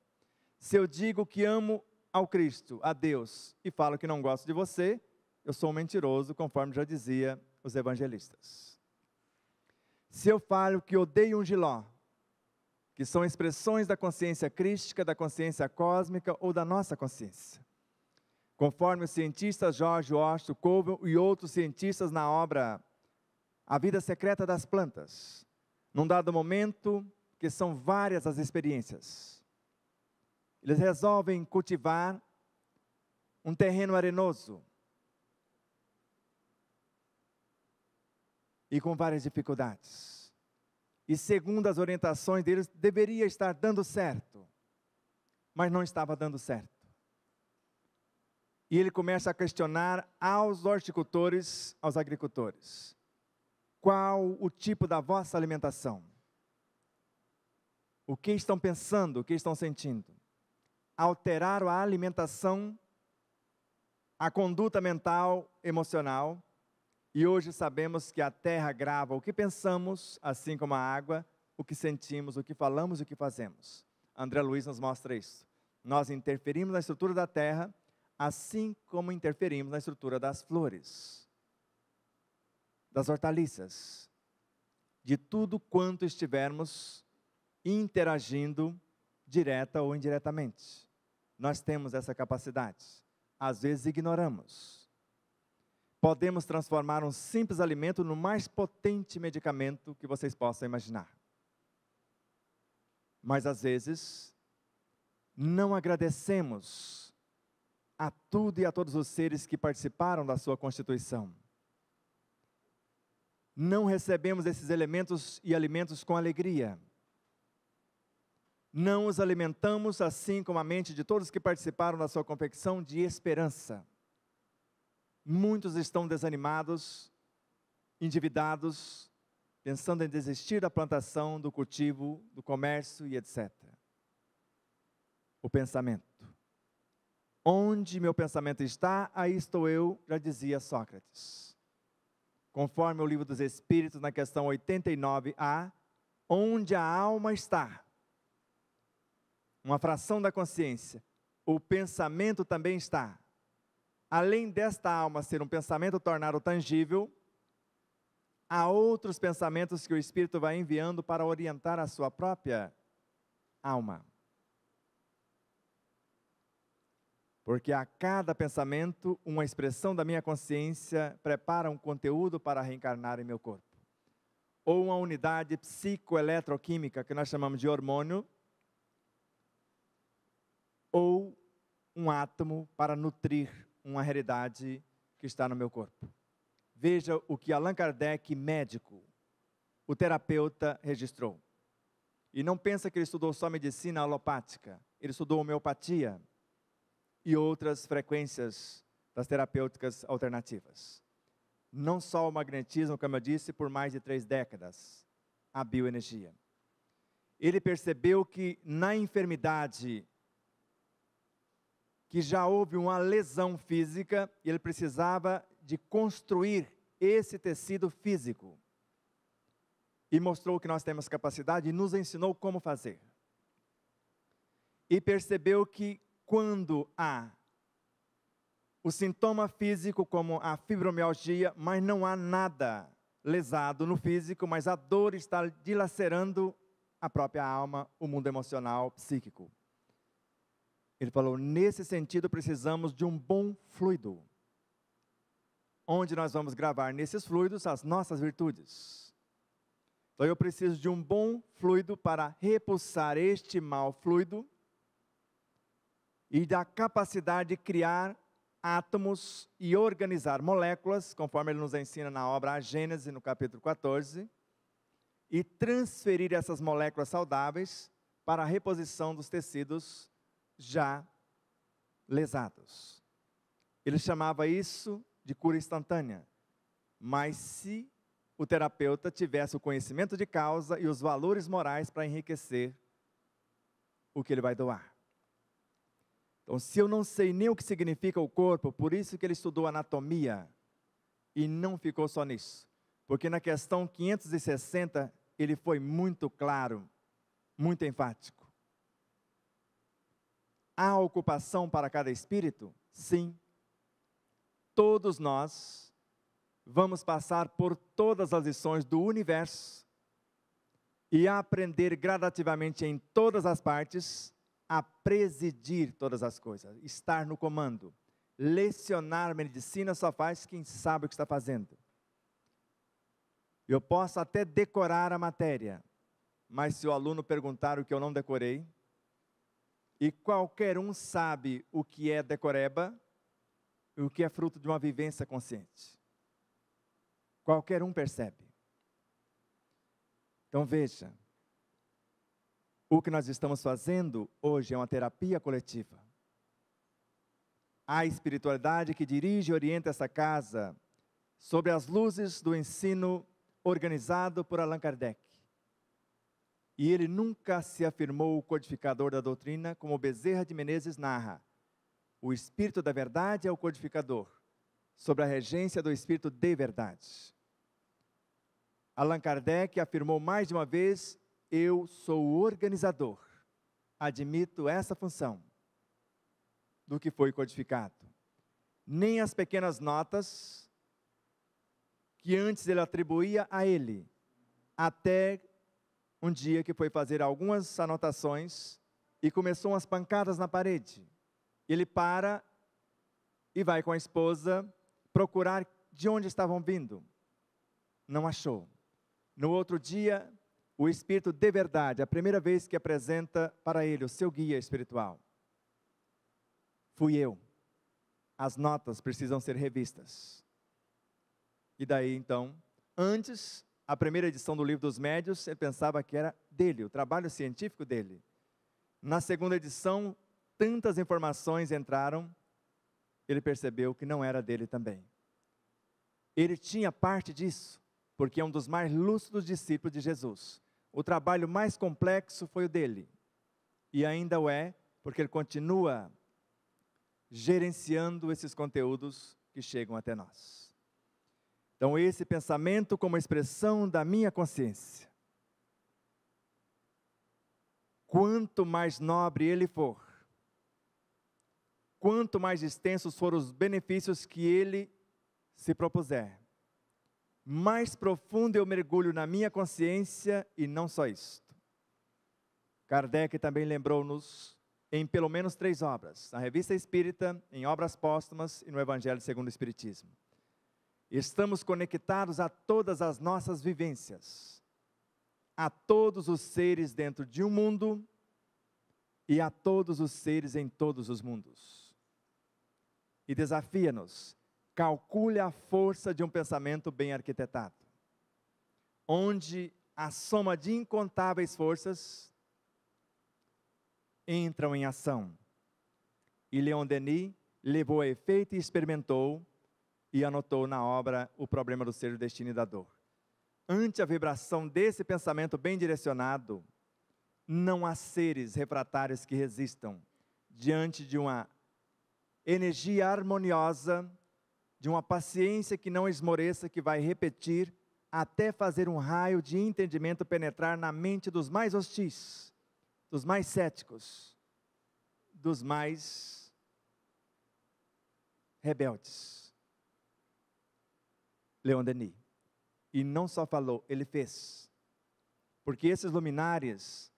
Speaker 1: Se eu digo que amo ao Cristo, a Deus, e falo que não gosto de você, eu sou um mentiroso, conforme já dizia os evangelistas. Se eu falo que odeio um giló, que são expressões da consciência crística, da consciência cósmica ou da nossa consciência. Conforme os cientistas George Washington Colville e outros cientistas na obra A Vida Secreta das Plantas, num dado momento, que são várias as experiências, eles resolvem cultivar um terreno arenoso e com várias dificuldades e segundo as orientações deles, deveria estar dando certo, mas não estava dando certo. E ele começa a questionar aos horticultores, aos agricultores: qual o tipo da vossa alimentação? O que estão pensando, o que estão sentindo? Alteraram a alimentação, a conduta mental, emocional, e hoje sabemos que a terra grava o que pensamos, assim como a água, o que sentimos, o que falamos e o que fazemos. André Luiz nos mostra isso. Nós interferimos na estrutura da terra, assim como interferimos na estrutura das flores, das hortaliças, de tudo quanto estivermos interagindo direta ou indiretamente. Nós temos essa capacidade. Às vezes ignoramos podemos transformar um simples alimento no mais potente medicamento que vocês possam imaginar. Mas às vezes, não agradecemos a tudo e a todos os seres que participaram da sua constituição. Não recebemos esses elementos e alimentos com alegria. Não os alimentamos assim como a mente de todos que participaram da sua confecção de esperança. Muitos estão desanimados, endividados, pensando em desistir da plantação, do cultivo, do comércio e etc. O pensamento. Onde meu pensamento está, aí estou eu, já dizia Sócrates. Conforme o livro dos Espíritos, na questão 89a, onde a alma está, uma fração da consciência, o pensamento também está além desta alma ser um pensamento tornado tangível, há outros pensamentos que o Espírito vai enviando para orientar a sua própria alma. Porque a cada pensamento, uma expressão da minha consciência prepara um conteúdo para reencarnar em meu corpo. Ou uma unidade psicoeletroquímica, que nós chamamos de hormônio, ou um átomo para nutrir uma realidade que está no meu corpo. Veja o que Allan Kardec, médico, o terapeuta, registrou. E não pensa que ele estudou só medicina alopática, ele estudou homeopatia e outras frequências das terapêuticas alternativas. Não só o magnetismo, como eu disse, por mais de três décadas, a bioenergia. Ele percebeu que na enfermidade que já houve uma lesão física e ele precisava de construir esse tecido físico. E mostrou que nós temos capacidade e nos ensinou como fazer. E percebeu que quando há o sintoma físico, como a fibromialgia, mas não há nada lesado no físico, mas a dor está dilacerando a própria alma, o mundo emocional, psíquico. Ele falou: nesse sentido, precisamos de um bom fluido. Onde nós vamos gravar nesses fluidos as nossas virtudes. Então, eu preciso de um bom fluido para repulsar este mau fluido e da capacidade de criar átomos e organizar moléculas, conforme ele nos ensina na obra A Gênese, no capítulo 14, e transferir essas moléculas saudáveis para a reposição dos tecidos já lesados. Ele chamava isso de cura instantânea. Mas se o terapeuta tivesse o conhecimento de causa e os valores morais para enriquecer o que ele vai doar. Então, se eu não sei nem o que significa o corpo, por isso que ele estudou anatomia e não ficou só nisso. Porque na questão 560 ele foi muito claro, muito enfático. Há ocupação para cada espírito? Sim. Todos nós vamos passar por todas as lições do universo e aprender gradativamente em todas as partes a presidir todas as coisas, estar no comando. Lecionar medicina só faz quem sabe o que está fazendo. Eu posso até decorar a matéria, mas se o aluno perguntar o que eu não decorei, e qualquer um sabe o que é decoreba e o que é fruto de uma vivência consciente. Qualquer um percebe. Então veja, o que nós estamos fazendo hoje é uma terapia coletiva. A espiritualidade que dirige e orienta essa casa sobre as luzes do ensino organizado por Allan Kardec. E ele nunca se afirmou o codificador da doutrina, como Bezerra de Menezes narra. O Espírito da Verdade é o codificador, sobre a regência do Espírito de Verdade. Allan Kardec afirmou mais de uma vez: Eu sou o organizador, admito essa função do que foi codificado. Nem as pequenas notas que antes ele atribuía a ele, até um dia que foi fazer algumas anotações e começou umas pancadas na parede. Ele para e vai com a esposa procurar de onde estavam vindo. Não achou. No outro dia, o espírito de verdade, a primeira vez que apresenta para ele o seu guia espiritual. Fui eu. As notas precisam ser revistas. E daí então, antes a primeira edição do Livro dos Médios, ele pensava que era dele, o trabalho científico dele. Na segunda edição, tantas informações entraram, ele percebeu que não era dele também. Ele tinha parte disso, porque é um dos mais lúcidos discípulos de Jesus. O trabalho mais complexo foi o dele, e ainda o é, porque ele continua gerenciando esses conteúdos que chegam até nós. Então, esse pensamento, como expressão da minha consciência, quanto mais nobre ele for, quanto mais extensos forem os benefícios que ele se propuser, mais profundo eu mergulho na minha consciência e não só isto. Kardec também lembrou-nos em pelo menos três obras, na Revista Espírita, em Obras Póstumas e no Evangelho segundo o Espiritismo. Estamos conectados a todas as nossas vivências, a todos os seres dentro de um mundo e a todos os seres em todos os mundos. E desafia-nos, calcule a força de um pensamento bem arquitetado, onde a soma de incontáveis forças entram em ação. E Leon Denis levou a efeito e experimentou e anotou na obra o problema do ser, o destino e da dor. Ante a vibração desse pensamento bem direcionado, não há seres refratários que resistam diante de uma energia harmoniosa, de uma paciência que não esmoreça, que vai repetir até fazer um raio de entendimento penetrar na mente dos mais hostis, dos mais céticos, dos mais rebeldes. Leon Denis. E não só falou, ele fez. Porque esses luminares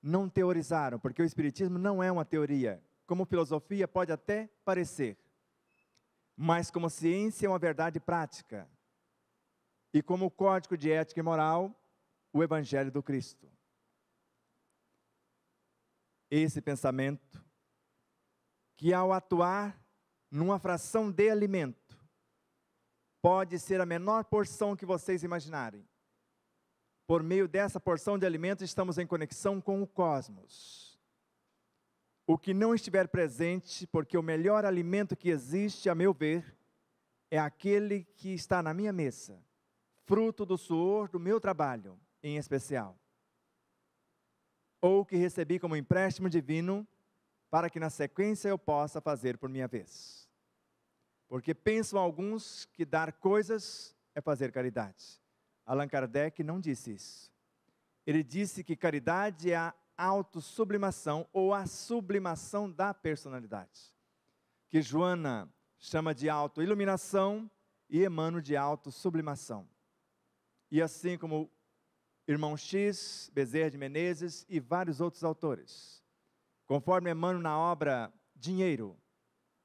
Speaker 1: não teorizaram, porque o Espiritismo não é uma teoria. Como filosofia pode até parecer, mas como ciência é uma verdade prática. E como código de ética e moral, o Evangelho do Cristo. Esse pensamento, que ao atuar numa fração de alimento, pode ser a menor porção que vocês imaginarem. Por meio dessa porção de alimento, estamos em conexão com o cosmos. O que não estiver presente, porque o melhor alimento que existe, a meu ver, é aquele que está na minha mesa, fruto do suor do meu trabalho, em especial. Ou que recebi como empréstimo divino, para que na sequência eu possa fazer por minha vez. Porque pensam alguns que dar coisas é fazer caridade. Allan Kardec não disse isso. Ele disse que caridade é a autossublimação ou a sublimação da personalidade, que Joana chama de autoiluminação e Emmanuel de autossublimação. E assim como irmão X, Bezerra de Menezes e vários outros autores. Conforme Emmanuel na obra Dinheiro,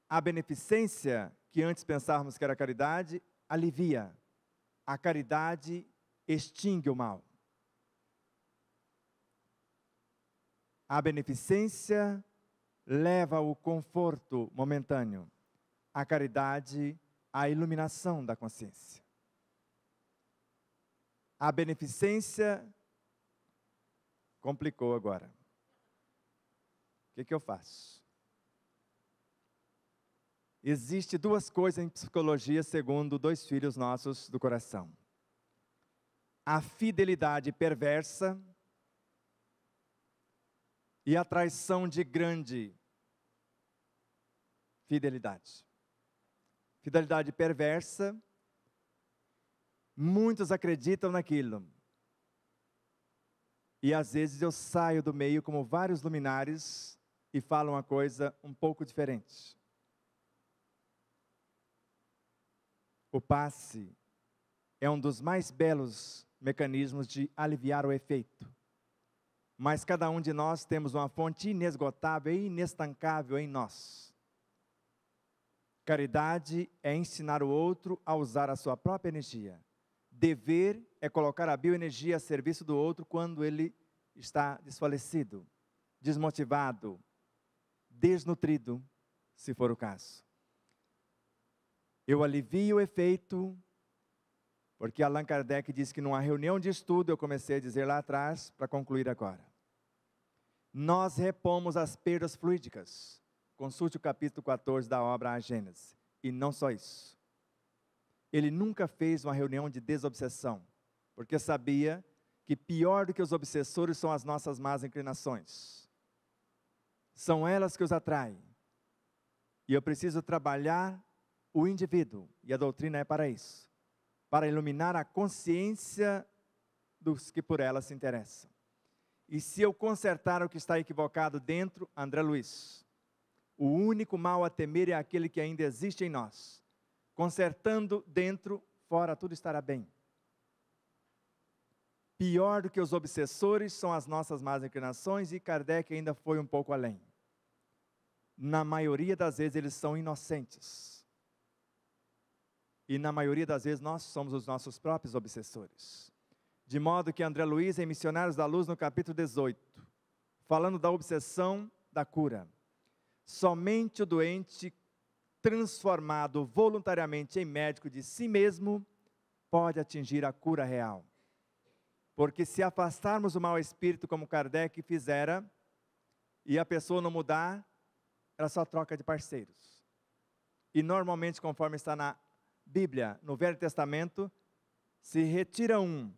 Speaker 1: a beneficência que antes pensávamos que era caridade, alivia. A caridade extingue o mal. A beneficência leva ao conforto momentâneo. A caridade, à iluminação da consciência. A beneficência complicou agora. O que, que eu faço? Existe duas coisas em psicologia, segundo dois filhos nossos do coração: a fidelidade perversa e a traição de grande fidelidade. Fidelidade perversa, muitos acreditam naquilo. E às vezes eu saio do meio, como vários luminares, e falo uma coisa um pouco diferente. O passe é um dos mais belos mecanismos de aliviar o efeito. Mas cada um de nós temos uma fonte inesgotável e inestancável em nós. Caridade é ensinar o outro a usar a sua própria energia. Dever é colocar a bioenergia a serviço do outro quando ele está desfalecido, desmotivado, desnutrido, se for o caso. Eu alivio o efeito, porque Allan Kardec disse que numa reunião de estudo, eu comecei a dizer lá atrás, para concluir agora. Nós repomos as perdas fluídicas. Consulte o capítulo 14 da obra A Gênese. E não só isso. Ele nunca fez uma reunião de desobsessão, porque sabia que pior do que os obsessores são as nossas más inclinações. São elas que os atraem. E eu preciso trabalhar o indivíduo, e a doutrina é para isso para iluminar a consciência dos que por ela se interessam. E se eu consertar o que está equivocado dentro, André Luiz, o único mal a temer é aquele que ainda existe em nós. Consertando dentro, fora tudo estará bem. Pior do que os obsessores são as nossas más inclinações, e Kardec ainda foi um pouco além. Na maioria das vezes, eles são inocentes e na maioria das vezes nós somos os nossos próprios obsessores. De modo que André Luiz, em Missionários da Luz, no capítulo 18, falando da obsessão da cura. Somente o doente transformado voluntariamente em médico de si mesmo pode atingir a cura real. Porque se afastarmos o mau espírito como Kardec fizera, e a pessoa não mudar, ela só troca de parceiros. E normalmente, conforme está na Bíblia, no Velho Testamento, se retira um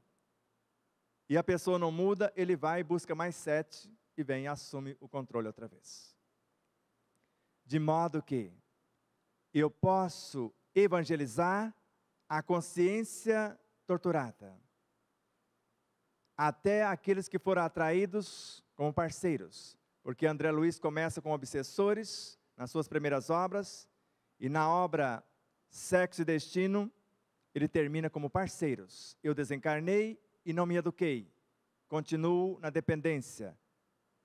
Speaker 1: e a pessoa não muda, ele vai e busca mais sete e vem e assume o controle outra vez. De modo que eu posso evangelizar a consciência torturada, até aqueles que foram atraídos como parceiros, porque André Luiz começa com obsessores nas suas primeiras obras, e na obra Sexo e Destino, ele termina como parceiros. Eu desencarnei e não me eduquei. Continuo na dependência.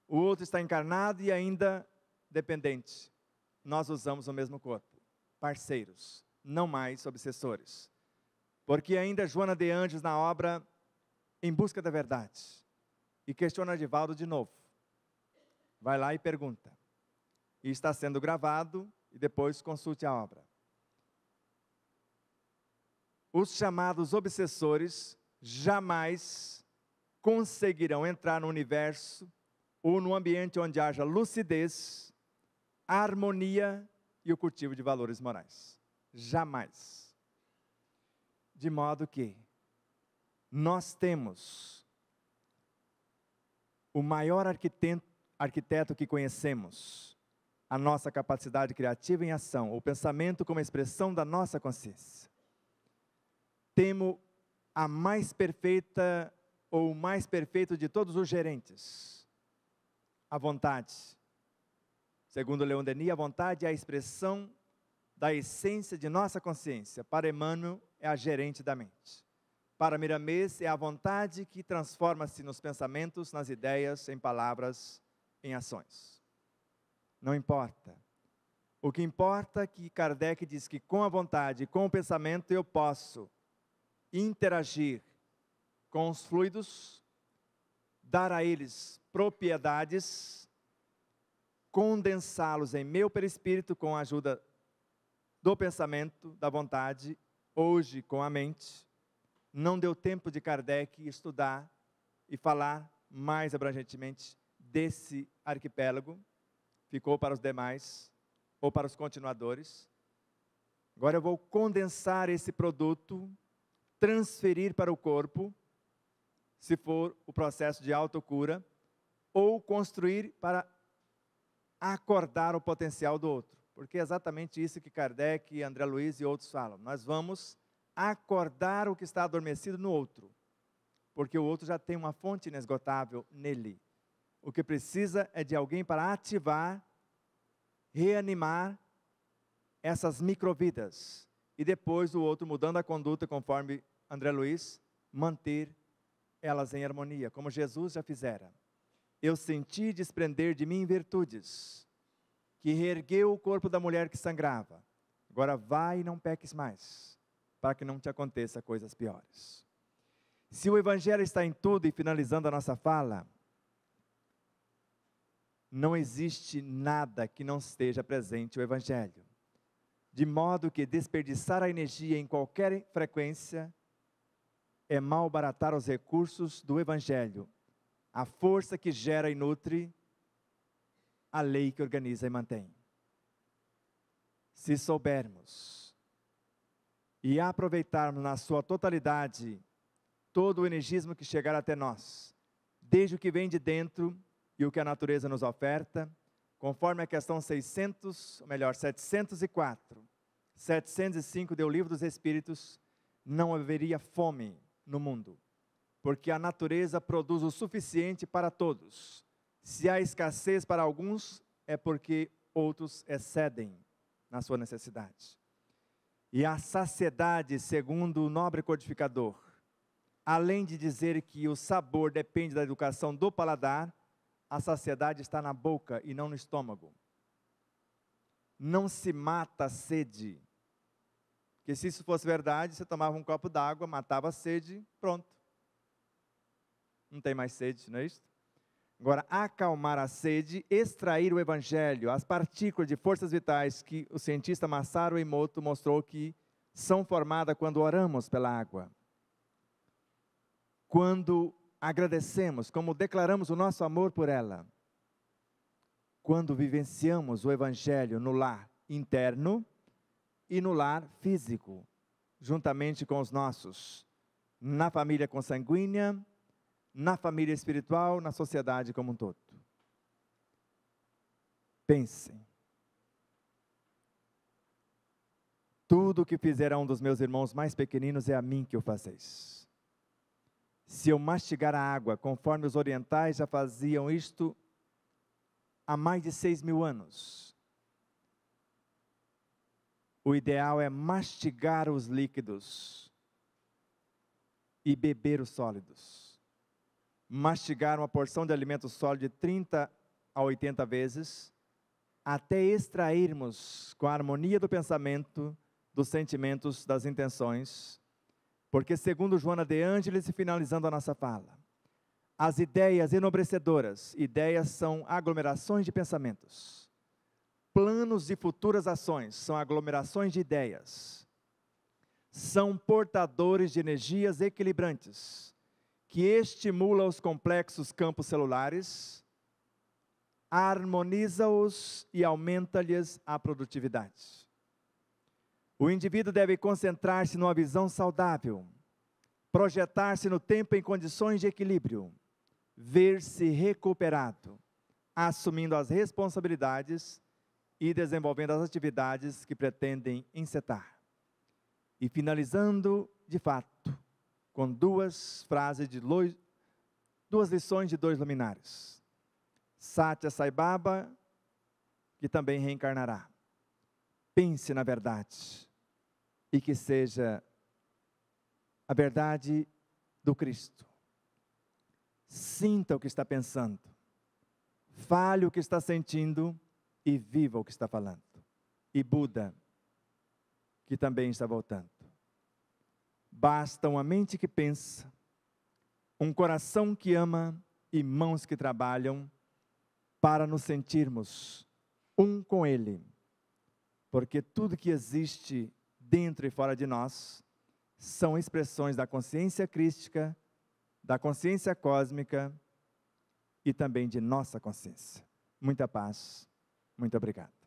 Speaker 1: O outro está encarnado e ainda dependente. Nós usamos o mesmo corpo. Parceiros, não mais obsessores. Porque ainda Joana de Anjos na obra Em Busca da Verdade. E questiona Adivaldo de novo. Vai lá e pergunta. E está sendo gravado e depois consulte a obra os chamados obsessores jamais conseguirão entrar no universo ou no ambiente onde haja lucidez, harmonia e o cultivo de valores morais. Jamais. De modo que nós temos o maior arquiteto, arquiteto que conhecemos, a nossa capacidade criativa em ação, o pensamento como expressão da nossa consciência temo a mais perfeita ou o mais perfeito de todos os gerentes. A vontade. Segundo Leon Denis, a vontade é a expressão da essência de nossa consciência. Para Emmanuel, é a gerente da mente. Para Miramês, é a vontade que transforma-se nos pensamentos, nas ideias, em palavras, em ações. Não importa. O que importa é que Kardec diz que com a vontade, com o pensamento, eu posso interagir com os fluidos, dar a eles propriedades, condensá-los em meu perispírito com a ajuda do pensamento, da vontade, hoje com a mente. Não deu tempo de Kardec estudar e falar mais abrangentemente desse arquipélago, ficou para os demais ou para os continuadores. Agora eu vou condensar esse produto transferir para o corpo, se for o processo de autocura, ou construir para acordar o potencial do outro. Porque é exatamente isso que Kardec, André Luiz e outros falam. Nós vamos acordar o que está adormecido no outro, porque o outro já tem uma fonte inesgotável nele. O que precisa é de alguém para ativar, reanimar essas microvidas, e depois o outro mudando a conduta conforme André Luiz, manter elas em harmonia, como Jesus já fizera. Eu senti desprender de mim virtudes, que reergueu o corpo da mulher que sangrava. Agora vai e não peques mais, para que não te aconteça coisas piores. Se o Evangelho está em tudo, e finalizando a nossa fala, não existe nada que não esteja presente o Evangelho de modo que desperdiçar a energia em qualquer frequência é malbaratar os recursos do Evangelho, a força que gera e nutre, a lei que organiza e mantém. Se soubermos e aproveitarmos na sua totalidade todo o energismo que chegar até nós, desde o que vem de dentro e o que a natureza nos oferta, Conforme a questão 600, ou melhor, 704, 705 do Livro dos Espíritos, não haveria fome no mundo, porque a natureza produz o suficiente para todos. Se há escassez para alguns, é porque outros excedem na sua necessidade. E a saciedade, segundo o nobre codificador, além de dizer que o sabor depende da educação do paladar, a saciedade está na boca e não no estômago. Não se mata a sede. Porque se isso fosse verdade, você tomava um copo d'água, matava a sede, pronto. Não tem mais sede, não é isso? Agora, acalmar a sede, extrair o evangelho, as partículas de forças vitais que o cientista Masaru Emoto mostrou que são formadas quando oramos pela água. Quando agradecemos, como declaramos o nosso amor por ela. Quando vivenciamos o Evangelho no lar interno e no lar físico, juntamente com os nossos, na família consanguínea, na família espiritual, na sociedade como um todo. Pensem. Tudo o que fizer a um dos meus irmãos mais pequeninos é a mim que o fazeis se eu mastigar a água, conforme os orientais já faziam isto há mais de seis mil anos. O ideal é mastigar os líquidos e beber os sólidos. Mastigar uma porção de alimento sólido de 30 a 80 vezes, até extrairmos com a harmonia do pensamento, dos sentimentos, das intenções, porque, segundo Joana de Ângeles, e finalizando a nossa fala, as ideias enobrecedoras, ideias são aglomerações de pensamentos. Planos e futuras ações são aglomerações de ideias. São portadores de energias equilibrantes, que estimulam os complexos campos celulares, harmoniza-os e aumenta-lhes a produtividade. O indivíduo deve concentrar-se numa visão saudável, projetar-se no tempo em condições de equilíbrio, ver-se recuperado, assumindo as responsabilidades e desenvolvendo as atividades que pretendem encetar. E finalizando, de fato, com duas frases de duas lições de dois luminares. Satya Saibaba, que também reencarnará. Pense na verdade e que seja a verdade do Cristo. Sinta o que está pensando, fale o que está sentindo e viva o que está falando. E Buda, que também está voltando. Basta uma mente que pensa, um coração que ama e mãos que trabalham para nos sentirmos um com Ele, porque tudo que existe dentro e fora de nós, são expressões da consciência crística, da consciência cósmica e também de nossa consciência. Muita paz. Muito obrigado.